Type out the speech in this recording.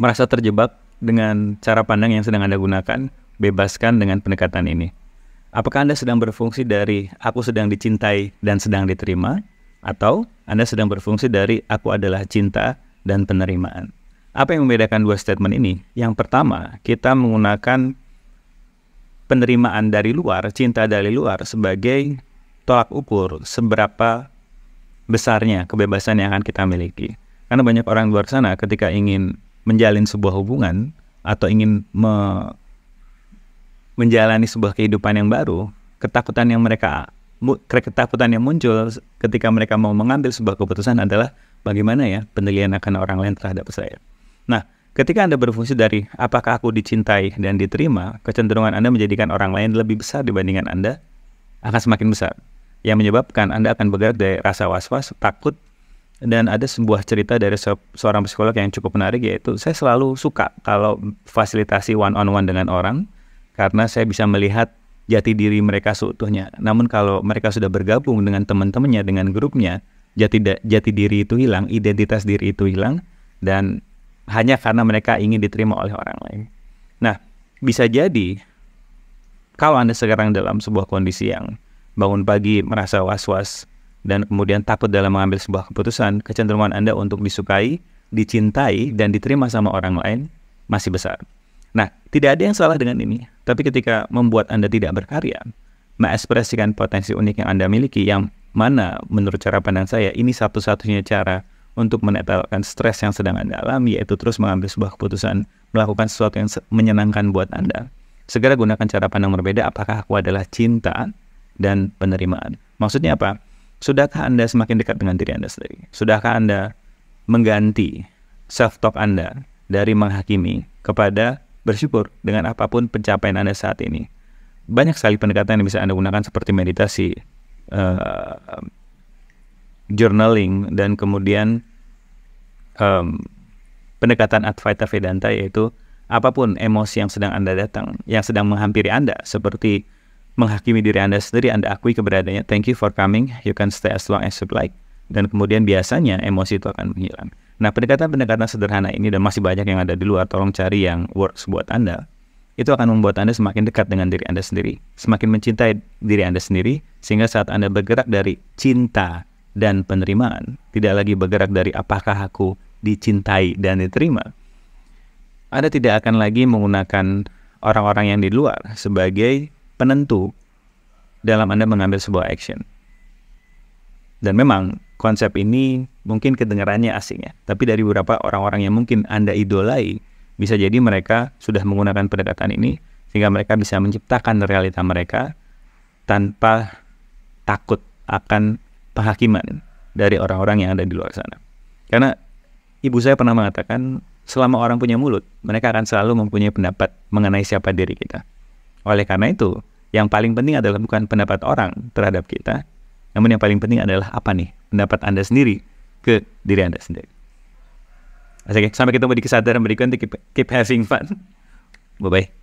merasa terjebak dengan cara pandang yang sedang Anda gunakan, bebaskan dengan pendekatan ini. Apakah Anda sedang berfungsi dari aku sedang dicintai dan sedang diterima? Atau Anda sedang berfungsi dari aku adalah cinta dan penerimaan? Apa yang membedakan dua statement ini? Yang pertama, kita menggunakan penerimaan dari luar, cinta dari luar sebagai tolak ukur seberapa besarnya kebebasan yang akan kita miliki. Karena banyak orang luar sana ketika ingin menjalin sebuah hubungan atau ingin me menjalani sebuah kehidupan yang baru, ketakutan yang mereka ketakutan yang muncul ketika mereka mau mengambil sebuah keputusan adalah bagaimana ya penilaian akan orang lain terhadap saya. Nah, ketika Anda berfungsi dari apakah aku dicintai dan diterima, kecenderungan Anda menjadikan orang lain lebih besar dibandingkan Anda akan semakin besar. Yang menyebabkan Anda akan bergerak dari rasa was-was, takut, dan ada sebuah cerita dari se seorang psikolog yang cukup menarik yaitu saya selalu suka kalau fasilitasi one on one dengan orang karena saya bisa melihat jati diri mereka seutuhnya. Namun kalau mereka sudah bergabung dengan teman-temannya dengan grupnya, jati jati diri itu hilang, identitas diri itu hilang dan hanya karena mereka ingin diterima oleh orang lain. Nah, bisa jadi kalau Anda sekarang dalam sebuah kondisi yang bangun pagi merasa was-was dan kemudian takut dalam mengambil sebuah keputusan, kecenderungan Anda untuk disukai, dicintai, dan diterima sama orang lain masih besar. Nah, tidak ada yang salah dengan ini. Tapi ketika membuat Anda tidak berkarya, mengekspresikan potensi unik yang Anda miliki, yang mana menurut cara pandang saya, ini satu-satunya cara untuk menetralkan stres yang sedang Anda alami, yaitu terus mengambil sebuah keputusan, melakukan sesuatu yang menyenangkan buat Anda. Segera gunakan cara pandang berbeda, apakah aku adalah cinta dan penerimaan. Maksudnya apa? Sudahkah Anda semakin dekat dengan diri Anda sendiri? Sudahkah Anda mengganti self-talk Anda dari menghakimi kepada bersyukur dengan apapun pencapaian Anda saat ini? Banyak sekali pendekatan yang bisa Anda gunakan seperti meditasi, uh, journaling, dan kemudian um, pendekatan Advaita Vedanta yaitu apapun emosi yang sedang Anda datang, yang sedang menghampiri Anda, seperti menghakimi diri Anda sendiri, Anda akui keberadaannya. Thank you for coming. You can stay as long as you like. Dan kemudian biasanya emosi itu akan menghilang. Nah, pendekatan-pendekatan sederhana ini dan masih banyak yang ada di luar, tolong cari yang works buat Anda. Itu akan membuat Anda semakin dekat dengan diri Anda sendiri, semakin mencintai diri Anda sendiri, sehingga saat Anda bergerak dari cinta dan penerimaan, tidak lagi bergerak dari apakah aku dicintai dan diterima. Anda tidak akan lagi menggunakan orang-orang yang di luar sebagai penentu dalam Anda mengambil sebuah action. Dan memang konsep ini mungkin kedengarannya asing ya, tapi dari beberapa orang-orang yang mungkin Anda idolai, bisa jadi mereka sudah menggunakan pendekatan ini sehingga mereka bisa menciptakan realita mereka tanpa takut akan penghakiman dari orang-orang yang ada di luar sana. Karena ibu saya pernah mengatakan selama orang punya mulut, mereka akan selalu mempunyai pendapat mengenai siapa diri kita. Oleh karena itu, yang paling penting adalah bukan pendapat orang terhadap kita, namun yang paling penting adalah apa nih pendapat Anda sendiri ke diri Anda sendiri. Oke, sampai ketemu di kesadaran berikutnya. Keep, keep having fun. Bye-bye.